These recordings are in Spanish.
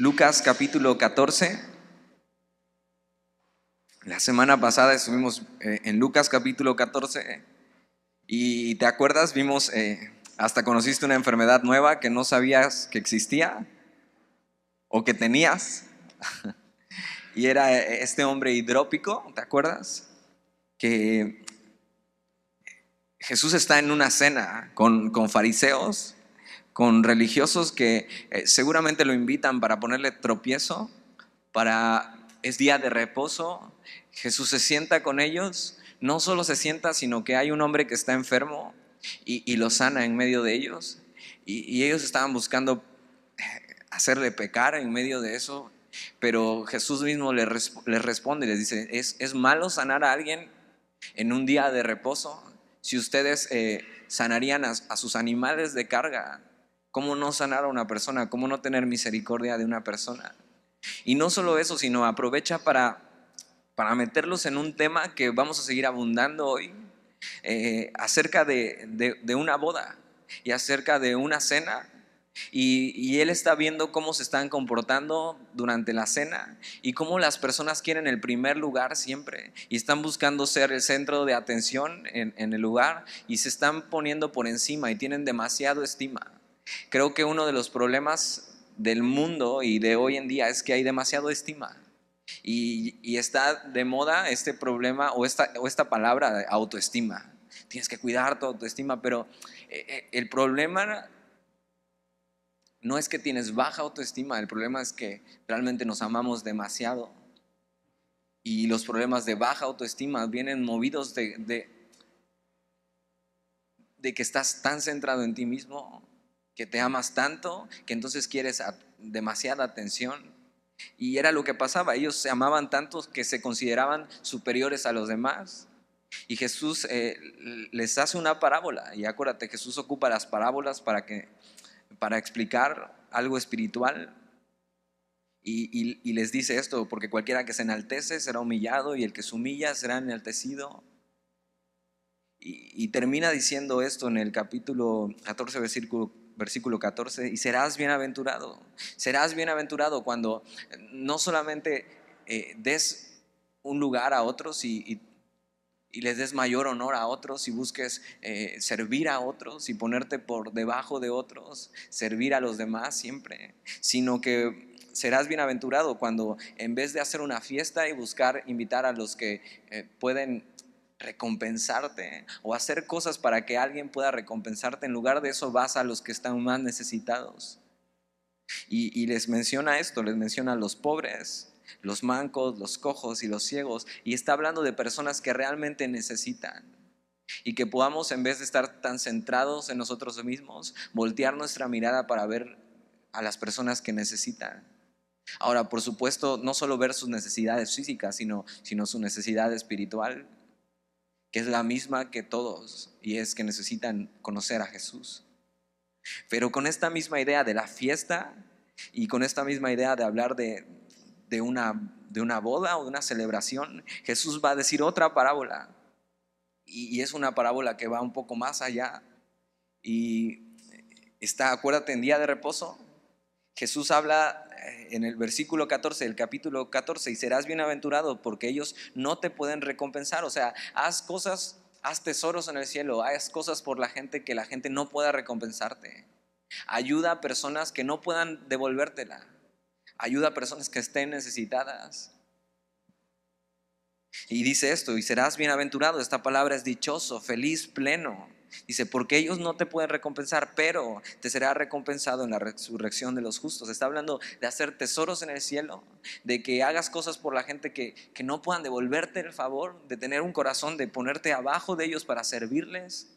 Lucas capítulo 14. La semana pasada estuvimos eh, en Lucas capítulo 14 y te acuerdas, vimos, eh, hasta conociste una enfermedad nueva que no sabías que existía o que tenías. y era eh, este hombre hidrópico, ¿te acuerdas? Que Jesús está en una cena con, con fariseos con religiosos que eh, seguramente lo invitan para ponerle tropiezo, para es día de reposo, Jesús se sienta con ellos, no solo se sienta, sino que hay un hombre que está enfermo y, lo sana en medio de ellos, y, ellos estaban buscando eh, hacerle pecar en medio de eso, pero Jesús mismo les, responde les dice, ¿Es, malo sanar a alguien en un día de reposo? Si ustedes eh, sanarían a, sus animales de carga, ¿Cómo no sanar a una persona? ¿Cómo no tener misericordia de una persona? Y no solo eso, sino aprovecha para, para meterlos en un tema que vamos a seguir abundando hoy, eh, acerca de, de, una boda y acerca de una cena. Y, él está viendo cómo se están comportando durante la cena y cómo las personas quieren el primer lugar siempre y están buscando ser el centro de atención en, en el lugar y se están poniendo por encima y tienen demasiado estima. Creo que uno de los problemas del mundo y de hoy en día es que hay demasiado estima. Y, está de moda este problema o esta, o esta palabra autoestima. Tienes que cuidar tu autoestima, pero eh, eh, el problema no es que tienes baja autoestima, el problema es que realmente nos amamos demasiado. Y los problemas de baja autoestima vienen movidos de, de que estás tan centrado en ti mismo que te amas tanto, que entonces quieres demasiada atención. Y era lo que pasaba, ellos se amaban tanto que se consideraban superiores a los demás. Y Jesús eh, les hace una parábola, y acuérdate, Jesús ocupa las parábolas para, que, para explicar algo espiritual. Y, les dice esto, porque cualquiera que se enaltece será humillado y el que se humilla será enaltecido. Y, termina diciendo esto en el capítulo 14, versículo versículo 14, y serás bienaventurado. Serás bienaventurado cuando eh, no solamente eh, des un lugar a otros y, les des mayor honor a otros y busques eh, servir a otros y ponerte por debajo de otros, servir a los demás siempre, sino que serás bienaventurado cuando en vez de hacer una fiesta y buscar invitar a los que pueden recompensarte ¿eh? o hacer cosas para que alguien pueda recompensarte. En lugar de eso vas a los que están más necesitados. Y, les menciona esto, les menciona a los pobres, los mancos, los cojos y los ciegos. Y está hablando de personas que realmente necesitan. Y que podamos, en vez de estar tan centrados en nosotros mismos, voltear nuestra mirada para ver a las personas que necesitan. Ahora, por supuesto, no solo ver sus necesidades físicas, sino, sino su necesidad espiritual que es la misma que todos, y es que necesitan conocer a Jesús. Pero con esta misma idea de la fiesta y con esta misma idea de hablar de, una, de una boda o de una celebración, Jesús va a decir otra parábola. Y, y es una parábola que va un poco más allá. Y está, acuérdate, en día de reposo, Jesús habla en el versículo 14, el capítulo 14, y serás bienaventurado porque ellos no te pueden recompensar. O sea, haz cosas, haz tesoros en el cielo, haz cosas por la gente que la gente no pueda recompensarte. Ayuda a personas que no puedan devolvértela. Ayuda a personas que estén necesitadas. Y dice esto, y serás bienaventurado. Esta palabra es dichoso, feliz, pleno Dice, porque ellos no te pueden recompensar, pero te será recompensado en la resurrección de los justos. Está hablando de hacer tesoros en el cielo, de que hagas cosas por la gente que, no puedan devolverte el favor, de tener un corazón, de ponerte abajo de ellos para servirles.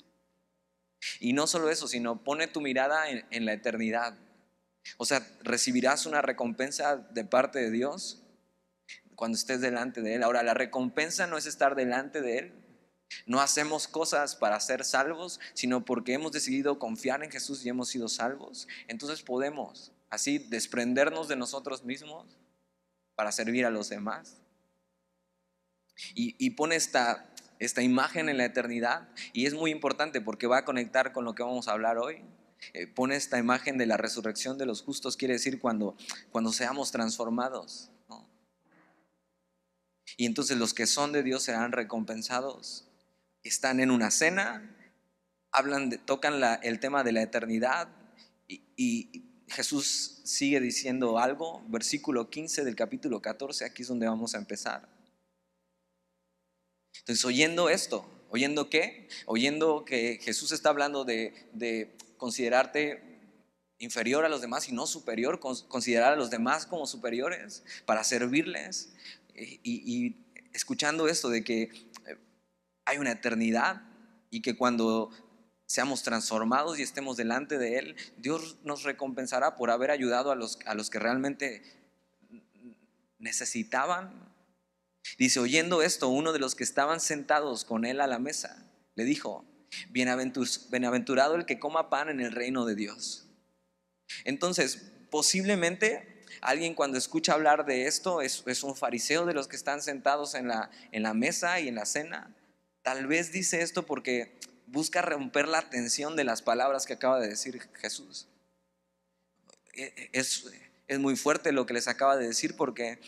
Y no solo eso, sino pone tu mirada en, en la eternidad. O sea, recibirás una recompensa de parte de Dios cuando estés delante de Él. Ahora, la recompensa no es estar delante de Él, no hacemos cosas para ser salvos, sino porque hemos decidido confiar en Jesús y hemos sido salvos. Entonces podemos así desprendernos de nosotros mismos para servir a los demás. Y, pone esta, esta imagen en la eternidad y es muy importante porque va a conectar con lo que vamos a hablar hoy. Eh, pone esta imagen de la resurrección de los justos, quiere decir cuando, cuando seamos transformados. Y entonces los que son de Dios serán recompensados están en una cena, hablan tocan el tema de la eternidad y, Jesús sigue diciendo algo, versículo 15 del capítulo 14, aquí es donde vamos a empezar. Entonces, oyendo esto, ¿oyendo qué? Oyendo que Jesús está hablando de, considerarte inferior a los demás y no superior, considerar a los demás como superiores para servirles eh, y escuchando esto de que hay una eternidad y que cuando seamos transformados y estemos delante de Él, Dios nos recompensará por haber ayudado a los, a los que realmente necesitaban. Dice, oyendo esto, uno de los que estaban sentados con Él a la mesa le dijo, bienaventurado el que coma pan en el reino de Dios. Entonces, posiblemente alguien cuando escucha hablar de esto es, un fariseo de los que están sentados en la, en la mesa y en la cena. Tal vez dice esto porque busca romper la tensión de las palabras que acaba de decir Jesús. E, e, es, es muy fuerte lo que les acaba de decir porque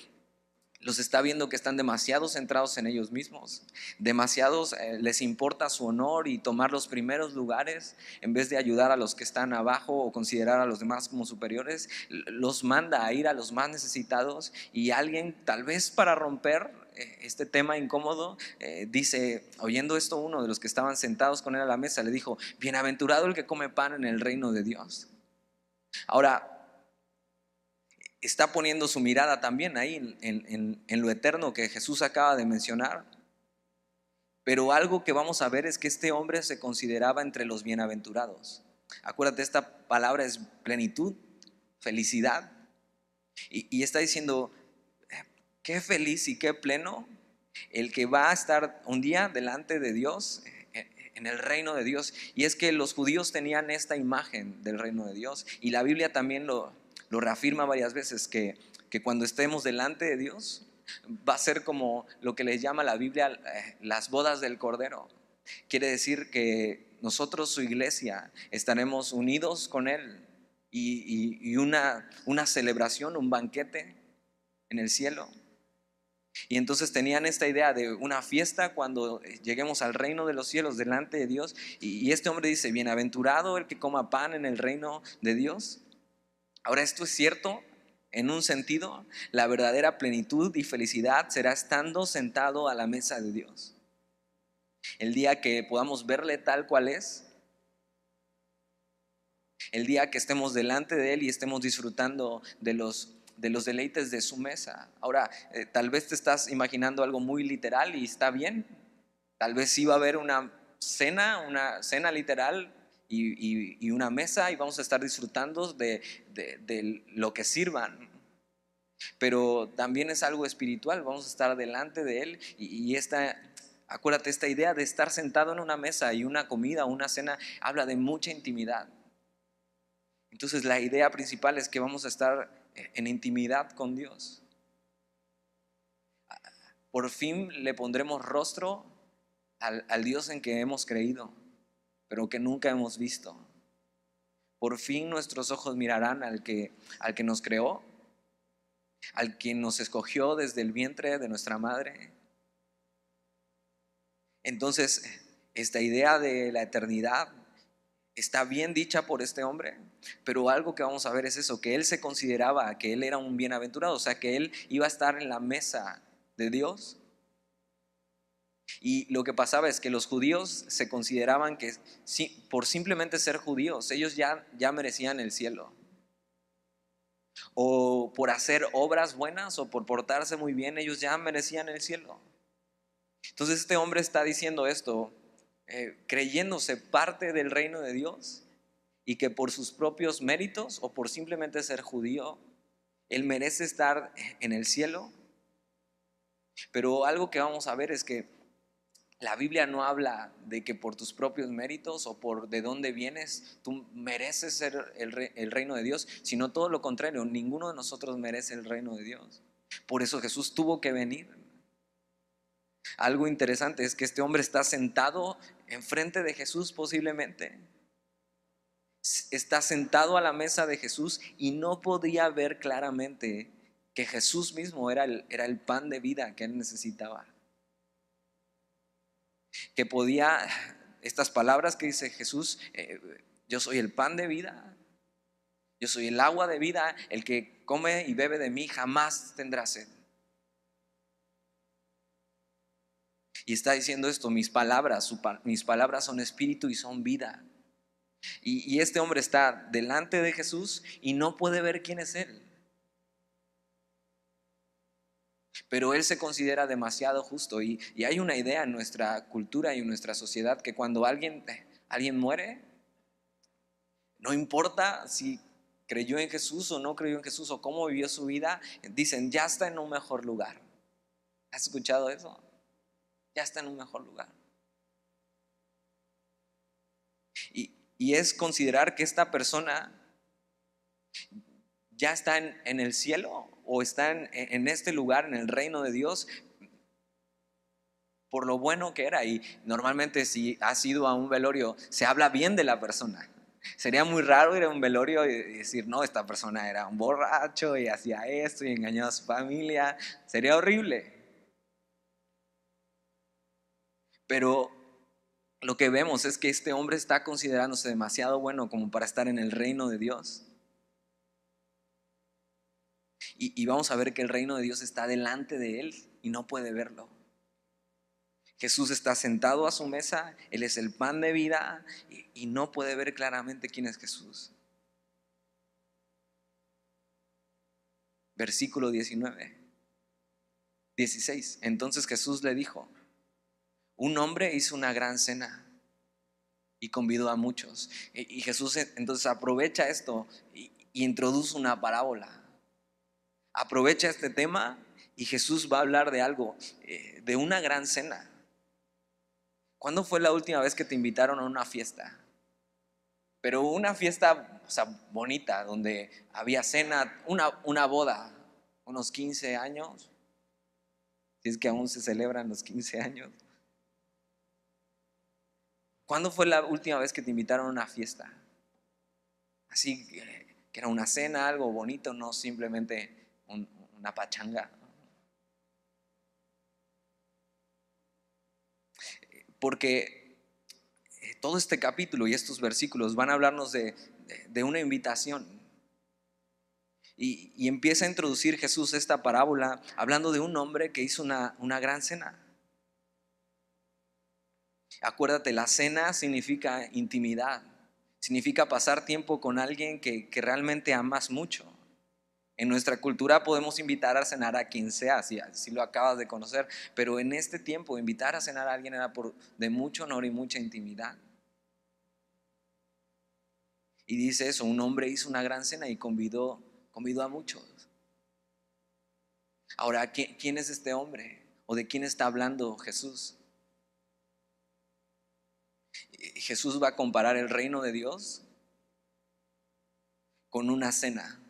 los está viendo que están demasiado centrados en ellos mismos, demasiados eh, les importa su honor y tomar los primeros lugares en vez de ayudar a los que están abajo o considerar a los demás como superiores, los manda a ir a los más necesitados y alguien tal vez para romper eh, este tema incómodo, eh, dice, oyendo esto uno de los que estaban sentados con él a la mesa, le dijo, bienaventurado el que come pan en el reino de Dios. Ahora, está poniendo su mirada también ahí en, lo eterno que Jesús acaba de mencionar. Pero algo que vamos a ver es que este hombre se consideraba entre los bienaventurados. Acuérdate, esta palabra es plenitud, felicidad. Y, y está diciendo, eh, qué feliz y qué pleno el que va a estar un día delante de Dios, eh, eh, en el reino de Dios. Y es que los judíos tenían esta imagen del reino de Dios. Y la Biblia también lo, lo reafirma varias veces, que, que cuando estemos delante de Dios va a ser como lo que le llama la Biblia eh, las bodas del Cordero. Quiere decir que nosotros, su iglesia, estaremos unidos con Él y, una, una celebración, un banquete en el cielo. Y entonces tenían esta idea de una fiesta cuando lleguemos al reino de los cielos delante de Dios. Y, este hombre dice, bienaventurado el que coma pan en el reino de Dios. Ahora, esto es cierto en un sentido, la verdadera plenitud y felicidad será estando sentado a la mesa de Dios. El día que podamos verle tal cual es, el día que estemos delante de Él y estemos disfrutando de los, de los deleites de su mesa. Ahora, eh, tal vez te estás imaginando algo muy literal y está bien. Tal vez sí va a haber una cena, una cena literal y, una mesa y vamos a estar disfrutando de, lo que sirvan. Pero también es algo espiritual, vamos a estar delante de Él y, esta, acuérdate, esta idea de estar sentado en una mesa y una comida, una cena, habla de mucha intimidad. Entonces la idea principal es que vamos a estar en intimidad con Dios. Por fin le pondremos rostro al Dios en que hemos creído pero que nunca hemos visto. Por fin nuestros ojos mirarán al que, al que nos creó, al quien nos escogió desde el vientre de nuestra madre. Entonces, esta idea de la eternidad está bien dicha por este hombre, pero algo que vamos a ver es eso, que él se consideraba que él era un bienaventurado, o sea, que él iba a estar en la mesa de Dios y lo que pasaba es que los judíos se consideraban que por simplemente ser judíos, ellos ya, ya merecían el cielo. O por hacer obras buenas o por portarse muy bien, ellos ya merecían el cielo. Entonces este hombre está diciendo esto, eh, creyéndose parte del reino de Dios y que por sus propios méritos o por simplemente ser judío, él merece estar en el cielo. Pero algo que vamos a ver es que la Biblia no habla de que por tus propios méritos o por de dónde vienes tú mereces ser el, reino de Dios, sino todo lo contrario, ninguno de nosotros merece el reino de Dios. Por eso Jesús tuvo que venir. Algo interesante es que este hombre está sentado enfrente de Jesús posiblemente. Está sentado a la mesa de Jesús y no podía ver claramente que Jesús mismo era el pan de vida que él necesitaba que podía, estas palabras que dice Jesús, eh, yo soy el pan de vida, yo soy el agua de vida, el que come y bebe de mí jamás tendrá sed. Y está diciendo esto, mis palabras, mis palabras son espíritu y son vida. y este hombre está delante de Jesús y no puede ver quién es Él. Pero él se considera demasiado justo y, hay una idea en nuestra cultura y en nuestra sociedad que cuando alguien, alguien muere, no importa si creyó en Jesús o no creyó en Jesús o cómo vivió su vida, dicen, ya está en un mejor lugar. ¿Has escuchado eso? Ya está en un mejor lugar. Y, es considerar que esta persona ya está en, en el cielo o están e, en este lugar, en el reino de Dios, por lo bueno que era. Y normalmente si has ido a un velorio, se habla bien de la persona. Sería muy raro ir a un velorio y decir, no, esta persona era un borracho y hacía esto y engañó a su familia. Sería horrible. Pero lo que vemos es que este hombre está considerándose demasiado bueno como para estar en el reino de Dios. Y, vamos a ver que el reino de Dios está delante de él y no puede verlo. Jesús está sentado a su mesa, Él es el pan de vida y, no puede ver claramente quién es Jesús. Versículo 19, 16. Entonces Jesús le dijo, un hombre hizo una gran cena y convidó a muchos. Y, Jesús entonces aprovecha esto y introduce una parábola aprovecha este tema y Jesús va a hablar de algo, eh, de una gran cena. ¿Cuándo fue la última vez que te invitaron a una fiesta? Pero una fiesta, o sea, bonita, donde había cena, una, una boda, unos 15 años. Si es que aún se celebran los 15 años. ¿Cuándo fue la última vez que te invitaron a una fiesta? Así eh, que era una cena, algo bonito, no simplemente una pachanga. Porque eh, todo este capítulo y estos versículos van a hablarnos de, una invitación. Y, empieza a introducir Jesús esta parábola hablando de un hombre que hizo una, una gran cena. Acuérdate, la cena significa intimidad, significa pasar tiempo con alguien que realmente amas mucho. En nuestra cultura podemos invitar a cenar a quien sea, si, lo acabas de conocer, pero en este tiempo invitar a cenar a alguien era de mucho honor y mucha intimidad. Y dice eso, un hombre hizo una gran cena y convidó, a muchos. Ahora, ¿quién es este hombre? ¿O de quién está hablando Jesús? Jesús va a comparar el reino de Dios con una cena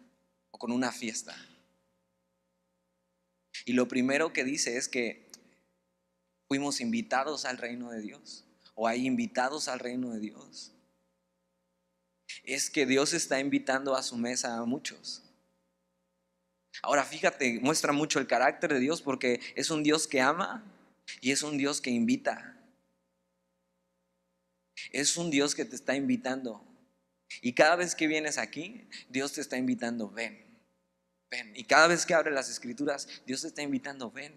con una fiesta. Y lo primero que dice es que fuimos invitados al reino de Dios o hay invitados al reino de Dios. Es que Dios está invitando a su mesa a muchos. Ahora fíjate, muestra mucho el carácter de Dios porque es un Dios que ama y es un Dios que invita. Es un Dios que te está invitando. Y cada vez que vienes aquí, Dios te está invitando, ven. Y cada vez que abre las escrituras, Dios te está invitando, ven,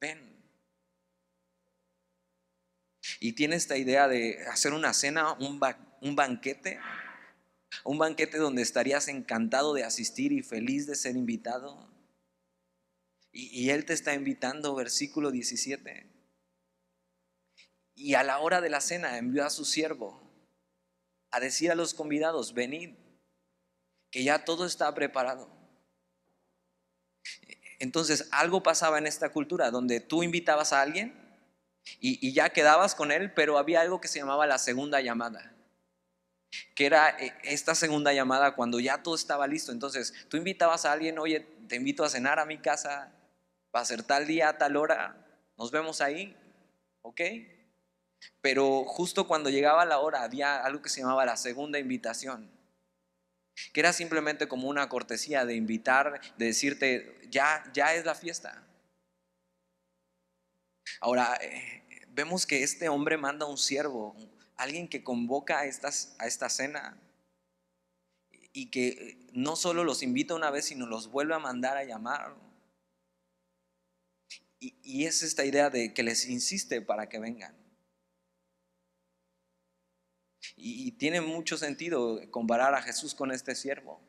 ven. Y tiene esta idea de hacer una cena, un, banquete, un banquete donde estarías encantado de asistir y feliz de ser invitado. Y, y, Él te está invitando, versículo 17. Y a la hora de la cena envió a su siervo a decir a los convidados, venid, que ya todo está preparado. Entonces algo pasaba en esta cultura donde tú invitabas a alguien y, ya quedabas con él, pero había algo que se llamaba la segunda llamada, que era eh, esta segunda llamada cuando ya todo estaba listo. Entonces tú invitabas a alguien, oye, te invito a cenar a mi casa, va a ser tal día, tal hora, nos vemos ahí, ¿ok? Pero justo cuando llegaba la hora había algo que se llamaba la segunda invitación que era simplemente como una cortesía de invitar, de decirte, ya, ya es la fiesta. Ahora, eh, vemos que este hombre manda un siervo, alguien que convoca a, estas, a esta cena y que no solo los invita una vez, sino los vuelve a mandar a llamar. y es esta idea de que les insiste para que vengan. Y, tiene mucho sentido comparar a Jesús con este siervo,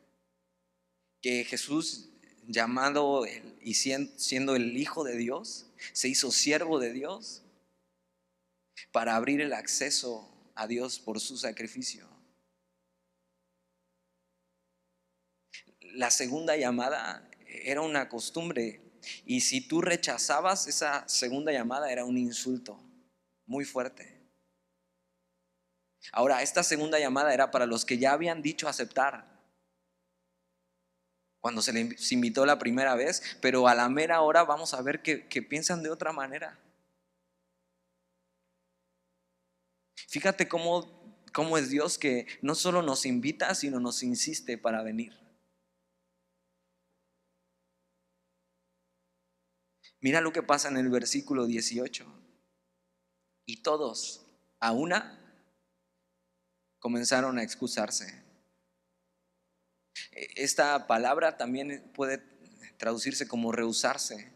que Jesús llamado y siendo el Hijo de Dios, se hizo siervo de Dios para abrir el acceso a Dios por su sacrificio. La segunda llamada era una costumbre y si tú rechazabas esa segunda llamada era un insulto muy fuerte. Ahora, esta segunda llamada era para los que ya habían dicho aceptar. Cuando se les invitó la primera vez, pero a la mera hora vamos a ver que, piensan de otra manera. Fíjate cómo, cómo es Dios que no solo nos invita, sino nos insiste para venir. Mira lo que pasa en el versículo 18. Y todos, a una, comenzaron a excusarse. E, esta palabra también puede traducirse como rehusarse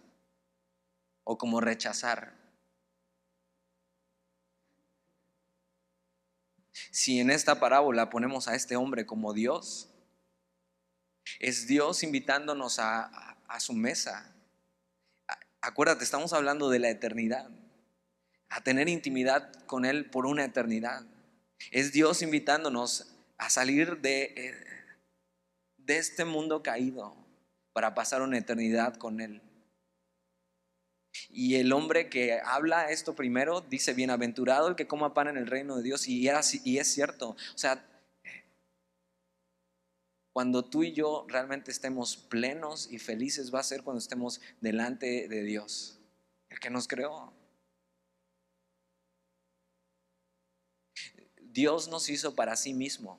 o como rechazar. Si en esta parábola ponemos a este hombre como Dios, es Dios invitándonos a, su mesa. Acuérdate, estamos hablando de la eternidad, a tener intimidad con Él por una eternidad. Es Dios invitándonos a salir de, eh, de este mundo caído para pasar una eternidad con Él. Y el hombre que habla esto primero dice, bienaventurado el que coma pan en el reino de Dios. Y, y es cierto. O sea, cuando tú y yo realmente estemos plenos y felices va a ser cuando estemos delante de Dios, el que nos creó. Dios nos hizo para sí mismo.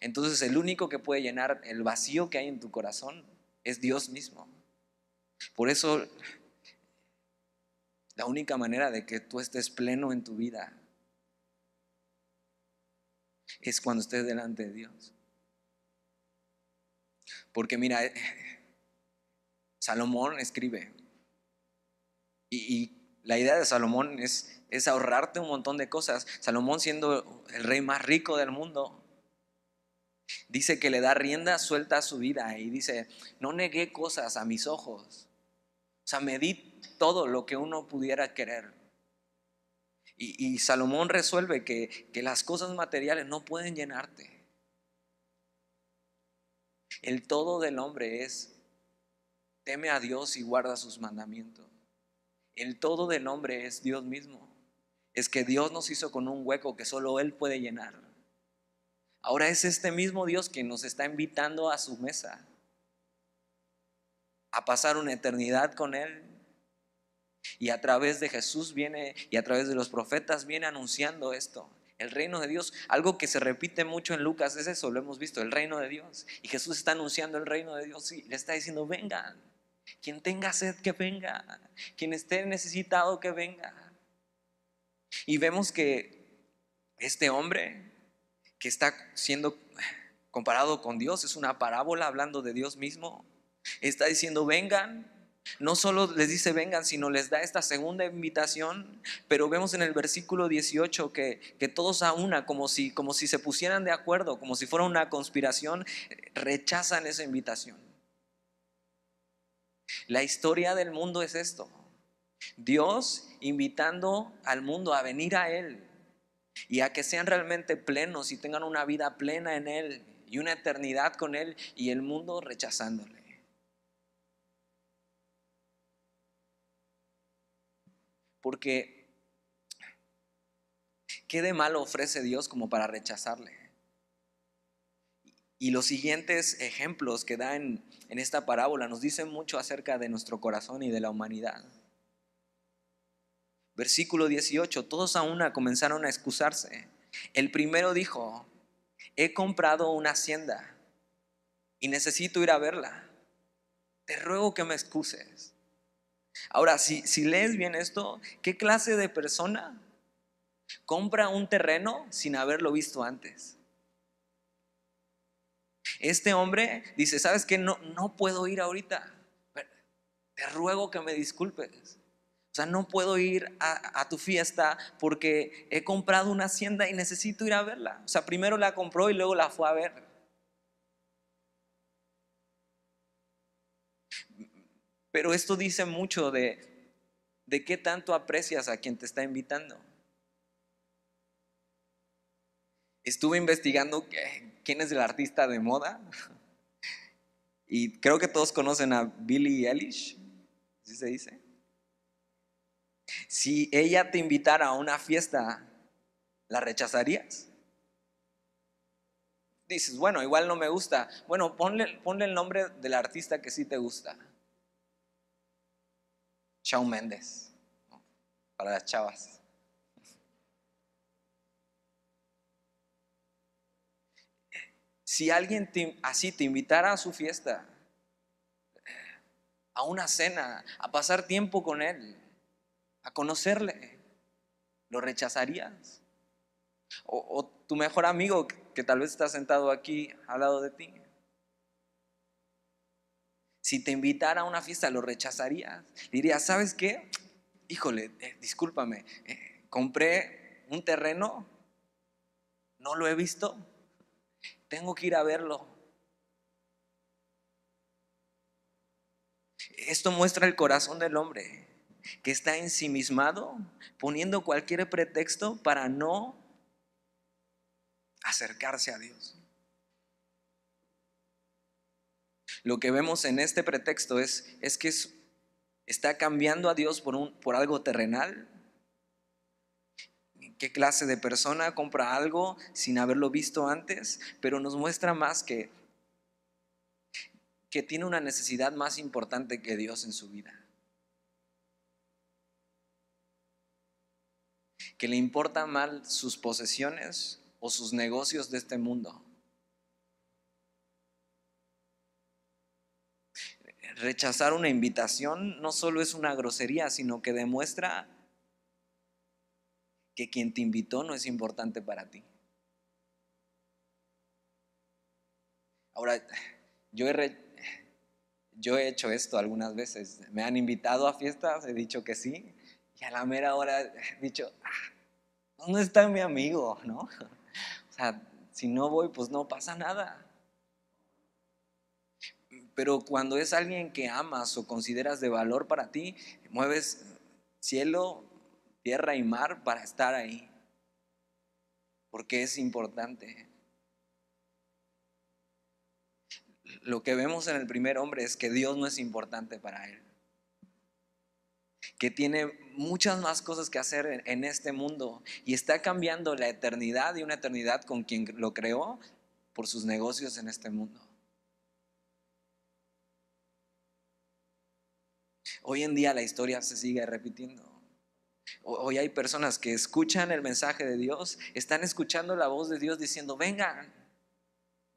Entonces el único que puede llenar el vacío que hay en tu corazón es Dios mismo. Por eso la única manera de que tú estés pleno en tu vida es cuando estés delante de Dios. Porque mira, Salomón escribe y, y la idea de Salomón es es ahorrarte un montón de cosas. Salomón siendo el rey más rico del mundo, dice que le da rienda suelta a su vida y dice, no negué cosas a mis ojos. O sea, medí todo lo que uno pudiera querer. Y, Salomón resuelve que, que las cosas materiales no pueden llenarte. El todo del hombre es, teme a Dios y guarda sus mandamientos. El todo del hombre es Dios mismo es que Dios nos hizo con un hueco que solo Él puede llenar. Ahora es este mismo Dios que nos está invitando a su mesa, a pasar una eternidad con Él. Y a través de Jesús viene, y a través de los profetas viene anunciando esto. El reino de Dios, algo que se repite mucho en Lucas, es eso, lo hemos visto, el reino de Dios. Y Jesús está anunciando el reino de Dios y le está diciendo, vengan, quien tenga sed, que venga, quien esté necesitado, que venga. Y vemos que este hombre que está siendo comparado con Dios es una parábola hablando de Dios mismo. Está diciendo, vengan. No solo les dice vengan, sino les da esta segunda invitación, pero vemos en el versículo 18 que, que todos a una, como si, como si se pusieran de acuerdo, como si fuera una conspiración, rechazan esa invitación. La historia del mundo es esto. Dios invitando al mundo a venir a Él y a que sean realmente plenos y tengan una vida plena en Él y una eternidad con Él y el mundo rechazándole. Porque, ¿qué de malo ofrece Dios como para rechazarle? Y los siguientes ejemplos que da en, en esta parábola nos dicen mucho acerca de nuestro corazón y de la humanidad. Versículo 18, todos a una comenzaron a excusarse. El primero dijo, he comprado una hacienda y necesito ir a verla. Te ruego que me excuses. Ahora, si, si lees bien esto, ¿qué clase de persona compra un terreno sin haberlo visto antes? Este hombre dice, ¿sabes qué? No, no puedo ir ahorita. Te ruego que me disculpes. O sea, no puedo ir a, tu fiesta porque he comprado una hacienda y necesito ir a verla. O sea, primero la compró y luego la fue a ver. Pero esto dice mucho de, de qué tanto aprecias a quien te está invitando. Estuve investigando quién es el artista de moda y creo que todos conocen a Billie Eilish, así se dice? Si ella te invitara a una fiesta, ¿la rechazarías? Dices, bueno, igual no me gusta. Bueno, ponle, el nombre del artista que sí te gusta. Shawn Méndez, para las chavas. Si alguien así te invitara a su fiesta, a una cena, a pasar tiempo con él, a conocerle, lo rechazarías. O, tu mejor amigo que, tal vez está sentado aquí al lado de ti. Si te invitara a una fiesta, lo rechazarías. Dirías, ¿sabes qué? Híjole, eh, discúlpame, eh, compré un terreno, no lo he visto, tengo que ir a verlo. Esto muestra el corazón del hombre que está ensimismado, poniendo cualquier pretexto para no acercarse a Dios. Lo que vemos en este pretexto es, es que está cambiando a Dios por, un, por algo terrenal. ¿Qué clase de persona compra algo sin haberlo visto antes? Pero nos muestra más que, que tiene una necesidad más importante que Dios en su vida. que le importa mal sus posesiones o sus negocios de este mundo. Rechazar una invitación no solo es una grosería, sino que demuestra que quien te invitó no es importante para ti. Ahora, yo yo he hecho esto algunas veces. Me han invitado a fiestas, he dicho que sí, y a la mera hora he dicho, ¿dónde ah, está mi amigo? ¿No? O sea, si no voy, pues no pasa nada. Pero cuando es alguien que amas o consideras de valor para ti, mueves cielo, tierra y mar para estar ahí. Porque es importante. Lo que vemos en el primer hombre es que Dios no es importante para él que tiene muchas más cosas que hacer en, este mundo y está cambiando la eternidad y una eternidad con quien lo creó por sus negocios en este mundo. Hoy en día la historia se sigue repitiendo. Hoy hay personas que escuchan el mensaje de Dios, están escuchando la voz de Dios diciendo, vengan,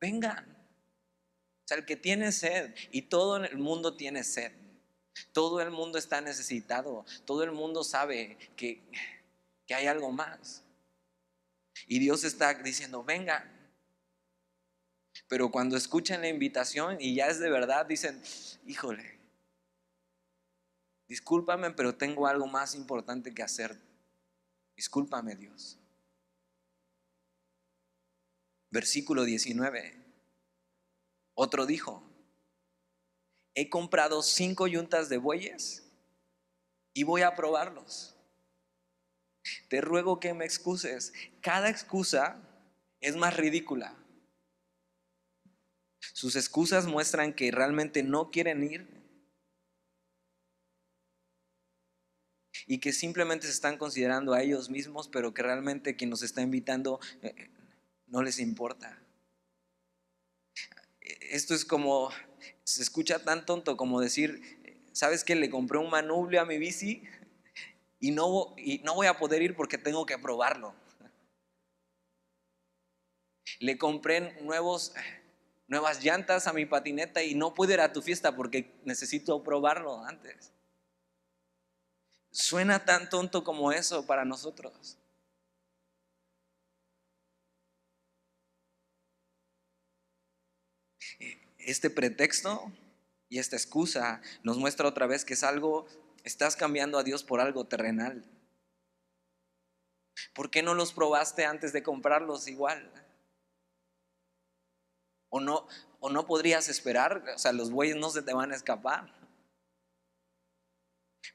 vengan. O sea, el que tiene sed, y todo el mundo tiene sed, todo el mundo está necesitado, todo el mundo sabe que, hay algo más. Y Dios está diciendo, venga. Pero cuando escuchan la invitación y ya es de verdad, dicen, híjole, discúlpame, pero tengo algo más importante que hacer. Discúlpame Dios. Versículo 19. Otro dijo, he comprado cinco yuntas de bueyes y voy a probarlos. Te ruego que me excuses. Cada excusa es más ridícula. Sus excusas muestran que realmente no quieren ir y que simplemente se están considerando a ellos mismos, pero que realmente quien nos está invitando eh, eh, no les importa. Esto es como se escucha tan tonto como decir, ¿sabes qué? Le compré un manubrio a mi bici y no, y no voy a poder ir porque tengo que probarlo. Le compré nuevos, nuevas llantas a mi patineta y no puedo ir a tu fiesta porque necesito probarlo antes. Suena tan tonto como eso para nosotros. este pretexto y esta excusa nos muestra otra vez que es algo, estás cambiando a Dios por algo terrenal. ¿Por qué no los probaste antes de comprarlos igual? ¿O no, o no podrías esperar? O sea, los bueyes no se te van a escapar.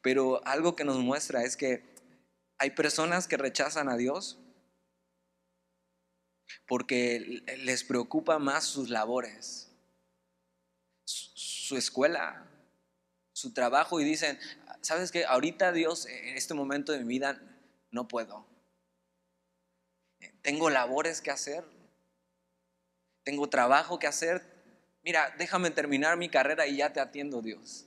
Pero algo que nos muestra es que hay personas que rechazan a Dios porque les preocupa más sus labores su escuela, su trabajo y dicen, ¿sabes que Ahorita Dios, eh, en este momento de mi vida, no puedo. Eh, tengo labores que hacer, tengo trabajo que hacer. Mira, déjame terminar mi carrera y ya te atiendo, Dios.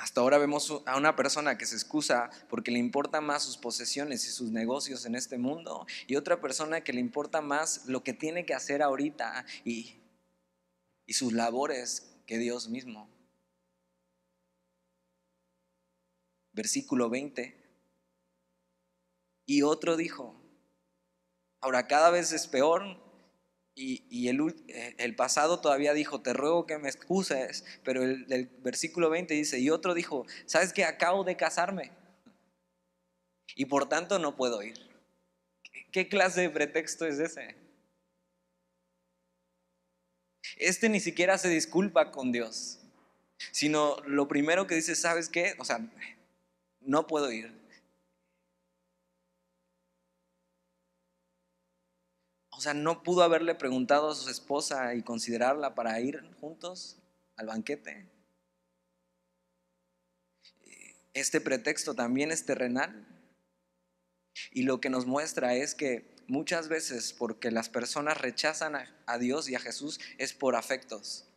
Hasta ahora vemos a una persona que se excusa porque le importan más sus posesiones y sus negocios en este mundo y otra persona que le importa más lo que tiene que hacer ahorita y, y sus labores que Dios mismo. Versículo 20. Y otro dijo, ahora cada vez es peor y, eh, el, pasado todavía dijo, te ruego que me excuses, pero el, versículo 20 dice, y otro dijo, ¿sabes que acabo de casarme? Y por tanto no puedo ir. ¿Qué, qué clase de pretexto es ese? Este ni siquiera se disculpa con Dios, sino lo primero que dice, ¿sabes qué? O sea, no puedo ir. o sea, no pudo haberle preguntado a su esposa y considerarla para ir juntos al banquete. Este pretexto también es terrenal. Y lo que nos muestra es que muchas veces porque las personas rechazan a, Dios y a Jesús es por afectos.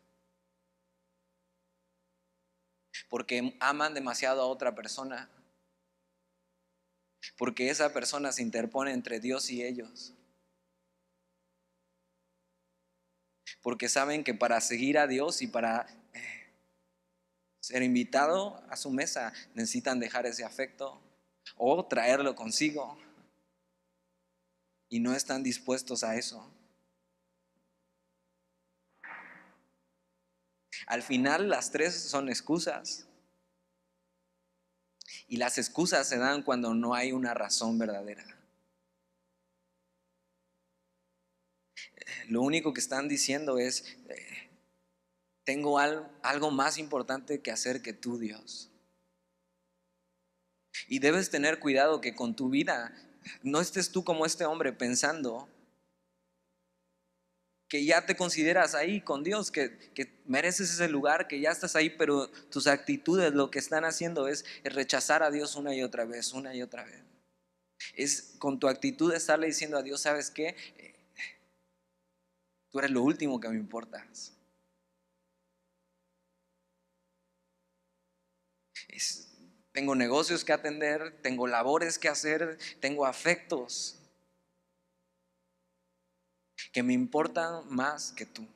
Porque aman demasiado a otra persona. Porque esa persona se interpone entre Dios y ellos. porque saben que para seguir a Dios y para eh, ser invitado a su mesa necesitan dejar ese afecto o traerlo consigo y no están dispuestos a eso. Al final las tres son excusas. Y las excusas se dan cuando no hay una razón verdadera. lo único que están diciendo es, eh, tengo algo más importante que hacer que tú, Dios. Y debes tener cuidado que con tu vida no estés tú como este hombre pensando que ya te consideras ahí con Dios, que, mereces ese lugar, que ya estás ahí, pero tus actitudes lo que están haciendo es rechazar a Dios una y otra vez, una y otra vez. Es con tu actitud estarle diciendo a Dios, ¿sabes qué? Tú eres lo último que me importas. tengo negocios que atender, tengo labores que hacer, tengo afectos que me importan más que tú.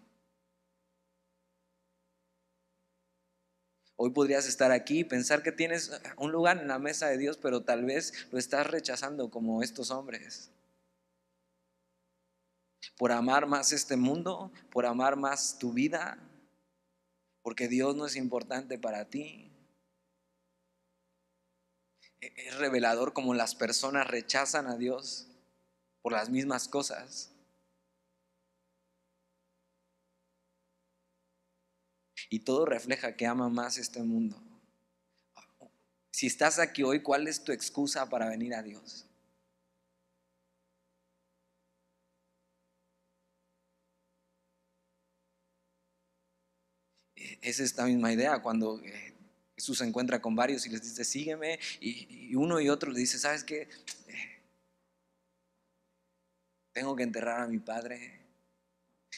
Hoy podrías estar aquí y pensar que tienes un lugar en la mesa de Dios, pero tal vez lo estás rechazando como estos hombres por amar más este mundo, por amar más tu vida, porque Dios no es importante para ti. E-, es revelador como las personas rechazan a Dios por las mismas cosas. Y todo refleja que ama más este mundo. Si estás aquí hoy, ¿cuál es tu excusa para venir a Dios? es esta misma idea cuando eh, Jesús se encuentra con varios y les dice, sígueme, y, uno y otro le dice, ¿sabes qué? Eh, tengo que enterrar a mi padre,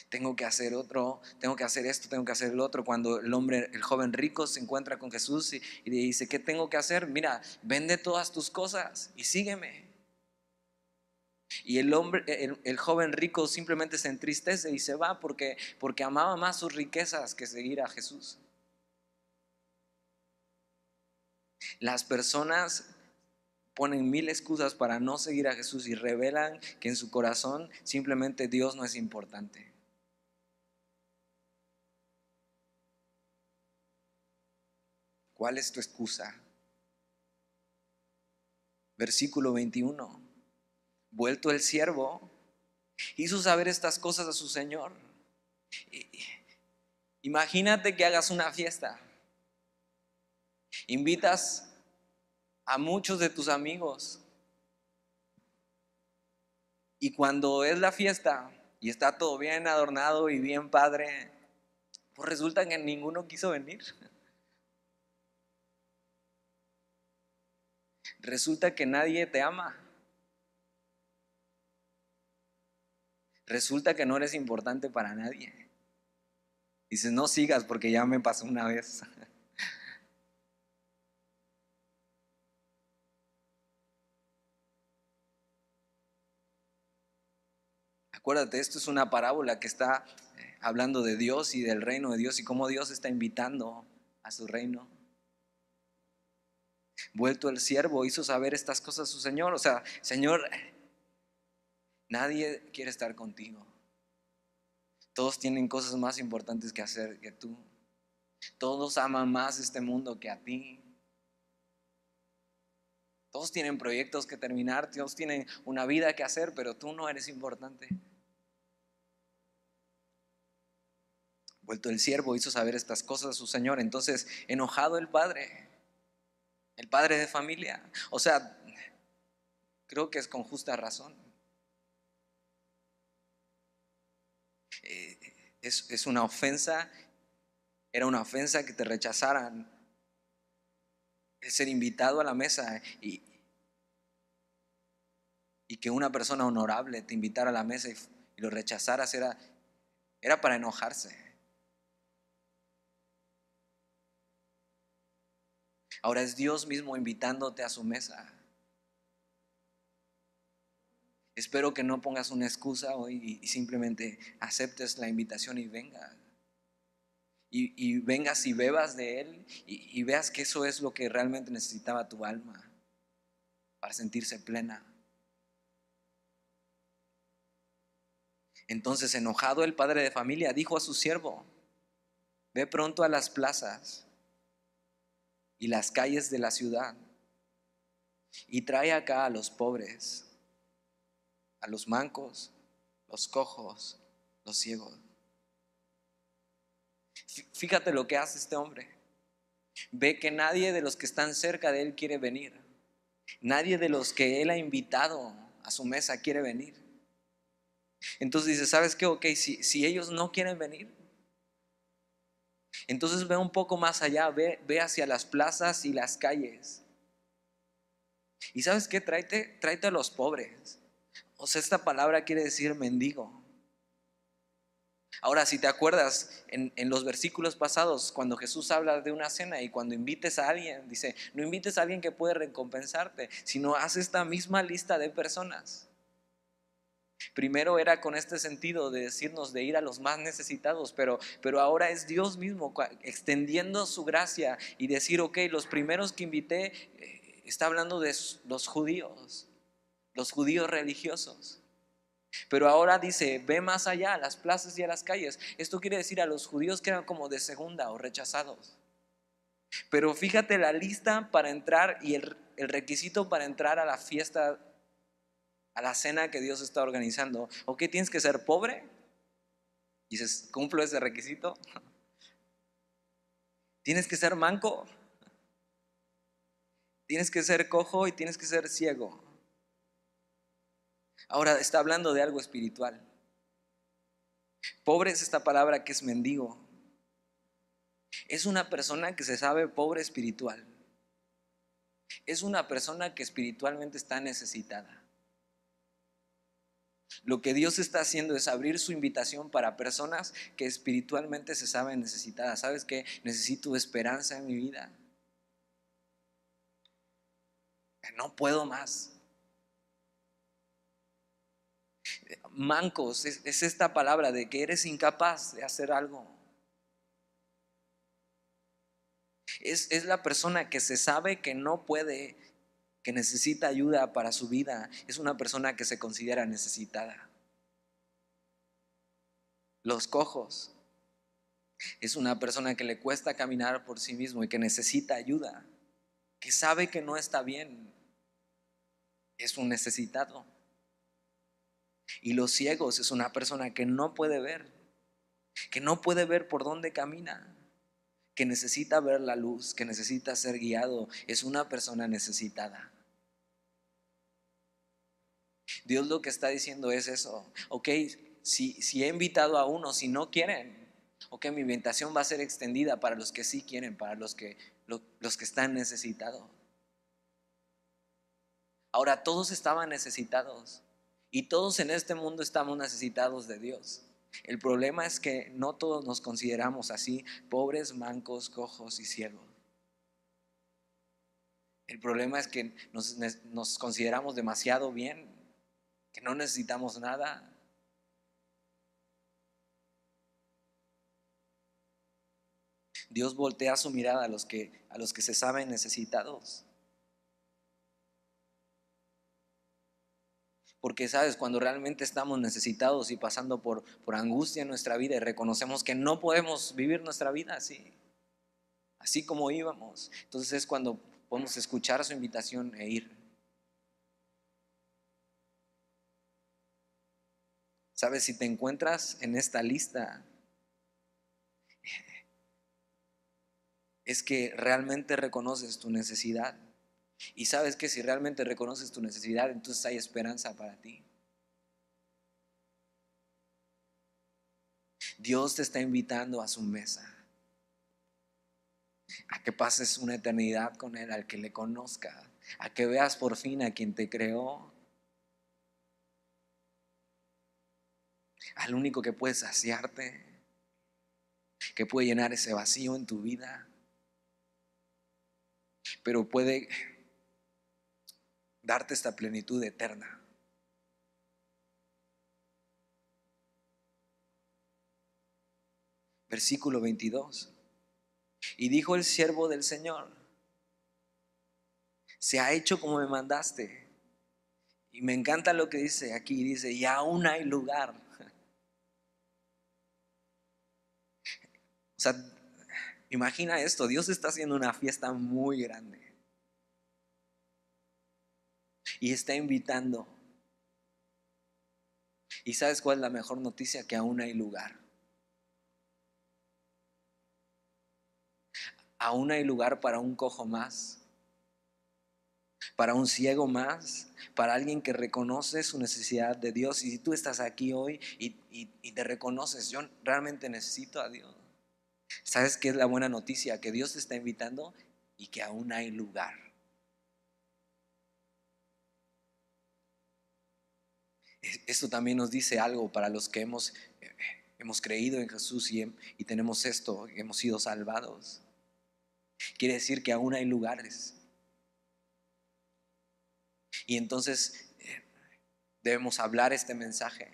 tengo que hacer otro, tengo que hacer esto, tengo que hacer el otro. Cuando el hombre, el joven rico se encuentra con Jesús y le dice, ¿qué tengo que hacer? Mira, vende todas tus cosas y sígueme. Y el, hombre, joven rico simplemente se entristece y se va porque, porque amaba más sus riquezas que seguir a Jesús. Las personas ponen mil excusas para no seguir a Jesús y revelan que en su corazón simplemente Dios no es importante. ¿Cuál es tu excusa? Versículo 21. Vuelto el siervo, hizo saber estas cosas a su señor. Imagínate que hagas una fiesta. Invitas a muchos de tus amigos. Y cuando es la fiesta y está todo bien adornado y bien padre, pues resulta que ninguno quiso venir. Resulta que nadie te ama. resulta que no eres importante para nadie. Dices, no sigas porque ya me pasó una vez. Acuérdate, esto es una parábola que está eh, hablando de Dios y del reino de Dios y cómo Dios está invitando a su reino. Vuelto el siervo hizo saber estas cosas a su Señor. O sea, Señor, Nadie quiere estar contigo. Todos tienen cosas más importantes que hacer que tú. Todos aman más este mundo que a ti. Todos tienen proyectos que terminar, todos tienen una vida que hacer, pero tú no eres importante. Vuelto el siervo hizo saber estas cosas a su señor. Entonces, enojado el padre, el padre de familia. O sea, creo que es con justa razón. Eh, es, una ofensa, era una ofensa que te rechazaran ser invitado a la mesa y, que una persona honorable te invitara a la mesa y, lo rechazaras era, era para enojarse. Ahora es Dios mismo invitándote a su mesa. Espero que no pongas una excusa hoy y, simplemente aceptes la invitación y venga Y, vengas y bebas de Él y veas que eso es lo que realmente necesitaba tu alma para sentirse plena. Entonces, enojado el padre de familia, dijo a su siervo, ve pronto a las plazas y las calles de la ciudad y trae acá a los pobres a los mancos, los cojos, los ciegos. Fíjate lo que hace este hombre. Ve que nadie de los que están cerca de él quiere venir. Nadie de los que él ha invitado a su mesa quiere venir. Entonces dice, ¿sabes qué? Ok, si, si ellos no quieren venir, entonces ve un poco más allá, ve, hacia las plazas y las calles. Y sabes qué, tráete, a los pobres. O sea, esta palabra quiere decir mendigo. Ahora, si te acuerdas, en, los versículos pasados, cuando Jesús habla de una cena y cuando invites a alguien, dice, no invites a alguien que puede recompensarte, sino haz esta misma lista de personas. Primero era con este sentido de decirnos de ir a los más necesitados, pero, pero ahora es Dios mismo extendiendo su gracia y decir, ok, los primeros que invité, eh, está hablando de los judíos los judíos religiosos. Pero ahora dice, ve más allá, a las plazas y a las calles. Esto quiere decir a los judíos que eran como de segunda o rechazados. Pero fíjate la lista para entrar y el, requisito para entrar a la fiesta, a la cena que Dios está organizando. ¿O qué tienes que ser pobre? Y dices, ¿cumplo ese requisito? ¿Tienes que ser manco? Tienes que ser cojo y tienes que ser ciego. Ahora está hablando de algo espiritual. Pobre es esta palabra que es mendigo. Es una persona que se sabe pobre espiritual. Es una persona que espiritualmente está necesitada. Lo que Dios está haciendo es abrir su invitación para personas que espiritualmente se saben necesitadas. ¿Sabes qué? Necesito esperanza en mi vida. No puedo más. mancos, es, esta palabra de que eres incapaz de hacer algo. Es, es, la persona que se sabe que no puede, que necesita ayuda para su vida. Es una persona que se considera necesitada. Los cojos. Es una persona que le cuesta caminar por sí mismo y que necesita ayuda, que sabe que no está bien. Es un necesitado. Y los ciegos es una persona que no puede ver, que no puede ver por dónde camina, que necesita ver la luz, que necesita ser guiado. Es una persona necesitada. Dios lo que está diciendo es eso. Ok, si, he invitado a uno, si no quieren, ok, mi invitación va a ser extendida para los que sí quieren, para los los que están necesitados. Ahora, todos estaban necesitados. Y todos en este mundo estamos necesitados de Dios. El problema es que no todos nos consideramos así, pobres, mancos, cojos y ciegos. El problema es que nos, consideramos demasiado bien, que no necesitamos nada. Dios voltea su mirada a los que, a los que se saben necesitados. Porque, sabes, cuando realmente estamos necesitados y pasando por, por angustia en nuestra vida y reconocemos que no podemos vivir nuestra vida así, así como íbamos, entonces es cuando podemos escuchar su invitación e ir. Sabes, si te encuentras en esta lista, es que realmente reconoces tu necesidad. Y sabes que si realmente reconoces tu necesidad, entonces hay esperanza para ti. Dios te está invitando a su mesa, a que pases una eternidad con Él, al que le conozca, a que veas por fin a quien te creó, al único que puede saciarte, que puede llenar ese vacío en tu vida, pero puede darte esta plenitud eterna. Versículo 22. Y dijo el siervo del Señor, se ha hecho como me mandaste. Y me encanta lo que dice aquí, dice, y aún hay lugar. O sea, imagina esto, Dios está haciendo una fiesta muy grande y está invitando. ¿Y sabes cuál es la mejor noticia? Que aún hay lugar. Aún hay lugar para un cojo más, para un ciego más, para alguien que reconoce su necesidad de Dios. Y si tú estás aquí hoy y, y te reconoces, yo realmente necesito a Dios. ¿Sabes qué es la buena noticia? Que Dios te está invitando y que aún hay lugar. esto también nos dice algo para los que hemos, eh, creído en Jesús y, tenemos esto, hemos sido salvados. Quiere decir que aún hay lugares. Y entonces eh, debemos hablar este mensaje.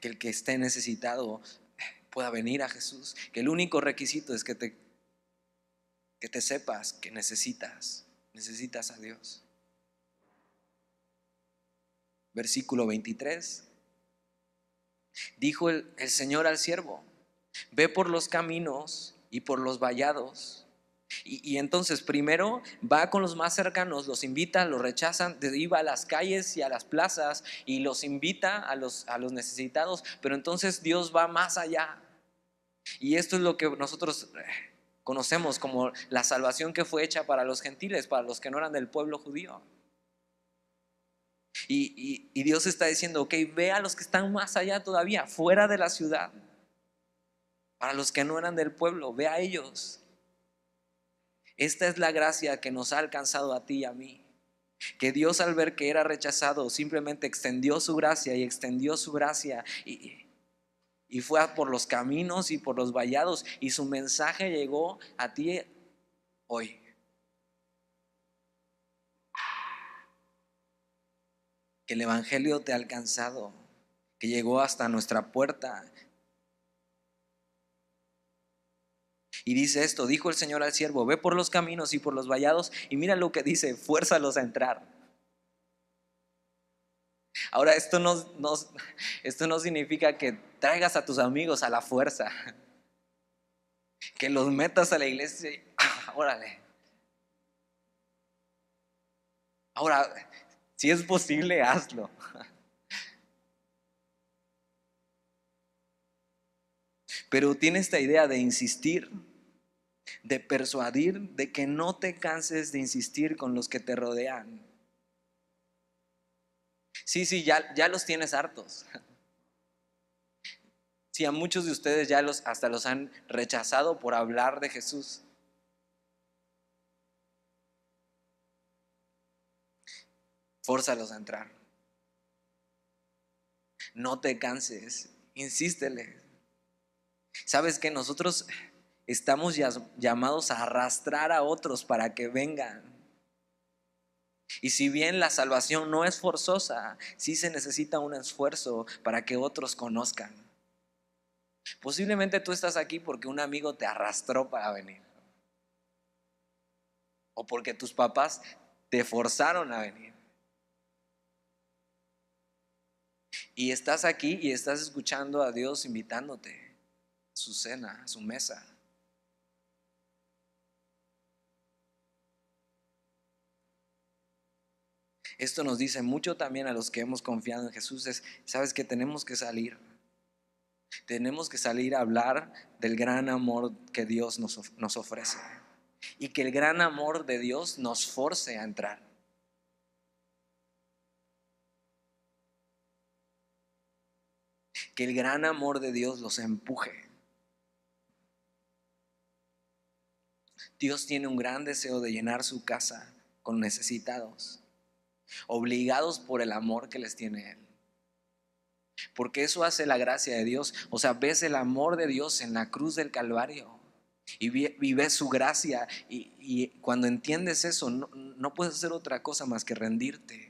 Que el que esté necesitado eh, pueda venir a Jesús. Que el único requisito es que te, que te sepas que necesitas, necesitas a Dios. Versículo 23. Dijo el, Señor al siervo, ve por los caminos y por los vallados. Y, entonces primero va con los más cercanos, los invita, los rechazan, iba a las calles y a las plazas y los invita a los, a los necesitados, pero entonces Dios va más allá. Y esto es lo que nosotros eh, conocemos como la salvación que fue hecha para los gentiles, para los que no eran del pueblo judío. Y, Dios está diciendo, ok, ve a los que están más allá todavía, fuera de la ciudad. Para los que no eran del pueblo, ve a ellos. Esta es la gracia que nos ha alcanzado a ti y a mí. Que Dios al ver que era rechazado simplemente extendió su gracia y extendió su gracia y, y fue por los caminos y por los vallados y su mensaje llegó a ti hoy. que el Evangelio te ha alcanzado, que llegó hasta nuestra puerta. Y dice esto, dijo el Señor al siervo, ve por los caminos y por los vallados y mira lo que dice, fuérzalos a entrar. Ahora, esto no, esto no significa que traigas a tus amigos a la fuerza, que los metas a la iglesia y, ah, órale. Ahora, si es posible, hazlo. Pero tiene esta idea de insistir, de persuadir, de que no te canses de insistir con los que te rodean. Sí, sí, ya, ya los tienes hartos. Si sí, a muchos de ustedes ya los hasta los han rechazado por hablar de Jesús. fórzalos a entrar. No te canses, insístele. Sabes que nosotros estamos llamados a arrastrar a otros para que vengan. Y si bien la salvación no es forzosa, sí se necesita un esfuerzo para que otros conozcan. Posiblemente tú estás aquí porque un amigo te arrastró para venir. O porque tus papás te forzaron a venir. Y estás aquí y estás escuchando a Dios invitándote a su cena, a su mesa. Esto nos dice mucho también a los que hemos confiado en Jesús, es, sabes que tenemos que salir. Tenemos que salir a hablar del gran amor que Dios nos, nos ofrece y que el gran amor de Dios nos force a entrar. que el gran amor de Dios los empuje. Dios tiene un gran deseo de llenar su casa con necesitados, obligados por el amor que les tiene Él. Porque eso hace la gracia de Dios. O sea, ves el amor de Dios en la cruz del Calvario y, ves su gracia. Y, cuando entiendes eso, no puedes hacer otra cosa más que rendirte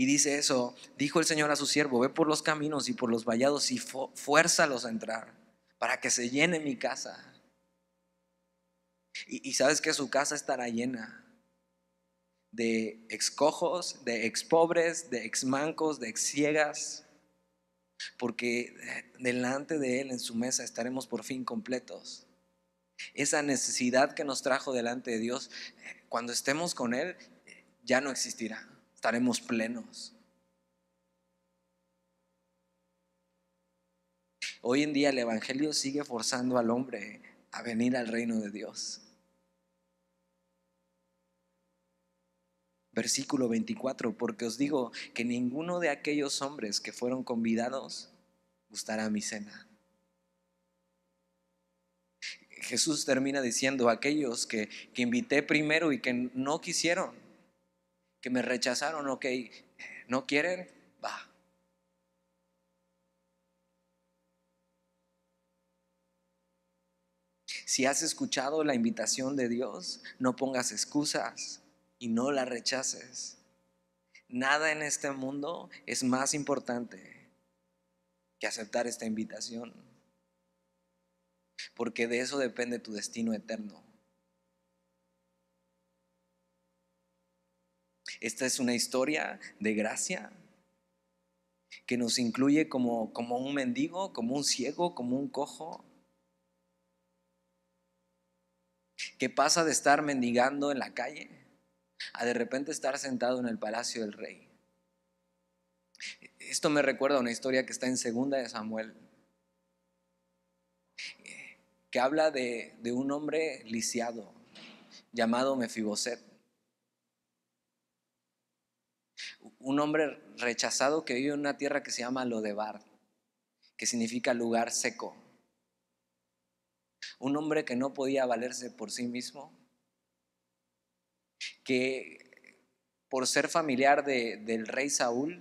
Y dice eso, dijo el Señor a su siervo, ve por los caminos y por los vallados y fuérzalos a entrar para que se llene mi casa. Y, sabes que su casa estará llena de excojos, de expobres, de exmancos, de exciegas, porque eh, delante de Él en su mesa estaremos por fin completos. Esa necesidad que nos trajo delante de Dios, eh, cuando estemos con Él, eh, ya no existirá estaremos plenos. Hoy en día el Evangelio sigue forzando al hombre a venir al reino de Dios. Versículo 24, porque os digo que ninguno de aquellos hombres que fueron convidados gustará mi cena. Jesús termina diciendo, aquellos que, que invité primero y que no quisieron, que me rechazaron ok, no quieren, va. Si has escuchado la invitación de Dios, no pongas excusas y no la rechaces. Nada en este mundo es más importante que aceptar esta invitación, porque de eso depende tu destino eterno. Esta es una historia de gracia que nos incluye como, como un mendigo, como un ciego, como un cojo, que pasa de estar mendigando en la calle a de repente estar sentado en el palacio del rey. Esto me recuerda a una historia que está en Segunda de Samuel, que habla de, de un hombre lisiado llamado Mefiboset. un hombre rechazado que vive en una tierra que se llama Lodebar, que significa lugar seco. Un hombre que no podía valerse por sí mismo, que por ser familiar del rey Saúl,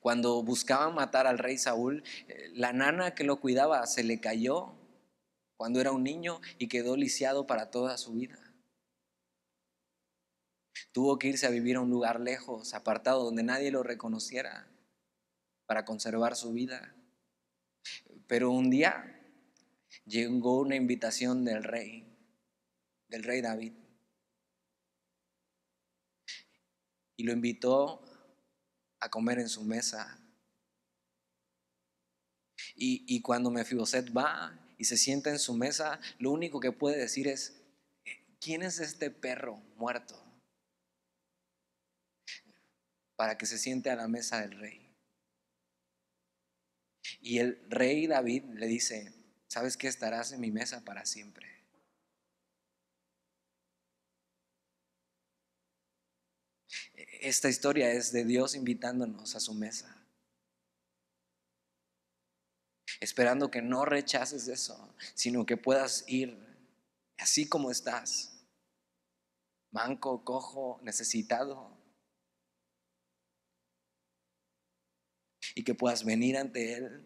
cuando buscaban matar al rey Saúl, eh, la nana que lo cuidaba se le cayó cuando era un niño y quedó lisiado para toda su vida tuvo que irse a vivir a un lugar lejos, apartado, donde nadie lo reconociera para conservar su vida. Pero un día llegó una invitación del rey, del rey David. Y lo invitó a comer en su mesa. Y, cuando Mefiboset va y se sienta en su mesa, lo único que puede decir es, ¿quién es este perro muerto? para que se siente a la mesa del rey. Y el rey David le dice, ¿sabes qué? Estarás en mi mesa para siempre. Esta historia es de Dios invitándonos a su mesa. Esperando que no rechaces eso, sino que puedas ir así como estás, manco, cojo, necesitado, y que puedas venir ante Él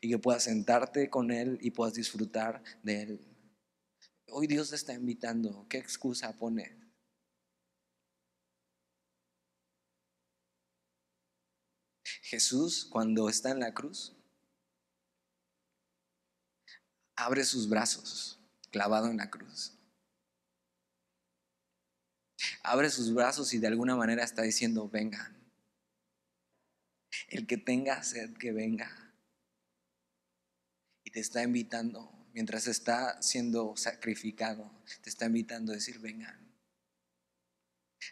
y que puedas sentarte con Él y puedas disfrutar de Él. Hoy Dios te está invitando. ¿Qué excusa pone? Jesús, cuando está en la cruz, abre sus brazos clavado en la cruz. Abre sus brazos y de alguna manera está diciendo, vengan. El que tenga sed, que venga. Y te está invitando, mientras está siendo sacrificado, te está invitando a decir, venga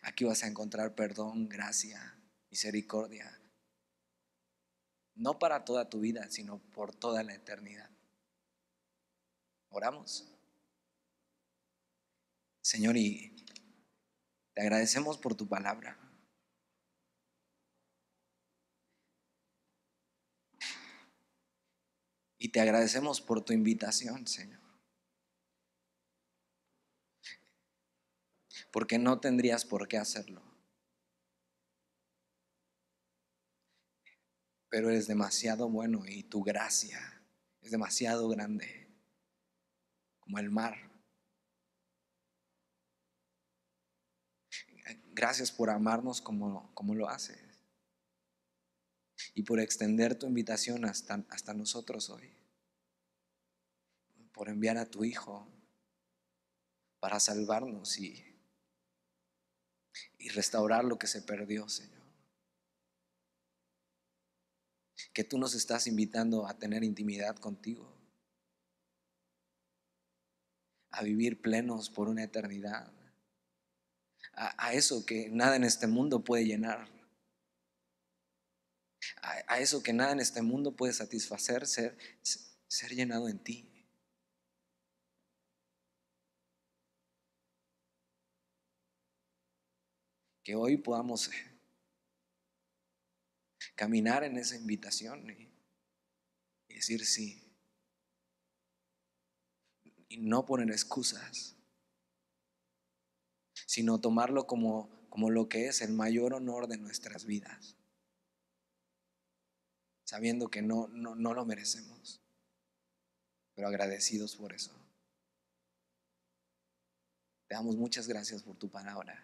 Aquí vas a encontrar perdón, gracia, misericordia. No para toda tu vida, sino por toda la eternidad. Oramos. Señor, y te agradecemos por tu palabra. Y te agradecemos por tu invitación, Señor. Porque no tendrías por qué hacerlo. Pero eres demasiado bueno y tu gracia es demasiado grande, como el mar. Gracias por amarnos como, como lo haces y por extender tu invitación hasta, hasta nosotros hoy, por enviar a tu Hijo para salvarnos y, y restaurar lo que se perdió, Señor. Que tú nos estás invitando a tener intimidad contigo, a vivir plenos por una eternidad, a, a eso que nada en este mundo puede llenar a, eso que nada en este mundo puede satisfacer, ser, llenado en ti. Que hoy podamos eh, caminar en esa invitación y, decir sí. Y no poner excusas, sino tomarlo como lo que es el mayor honor de nuestras vidas sabiendo que no, no, no lo merecemos, pero agradecidos por eso. Te damos muchas gracias por tu palabra.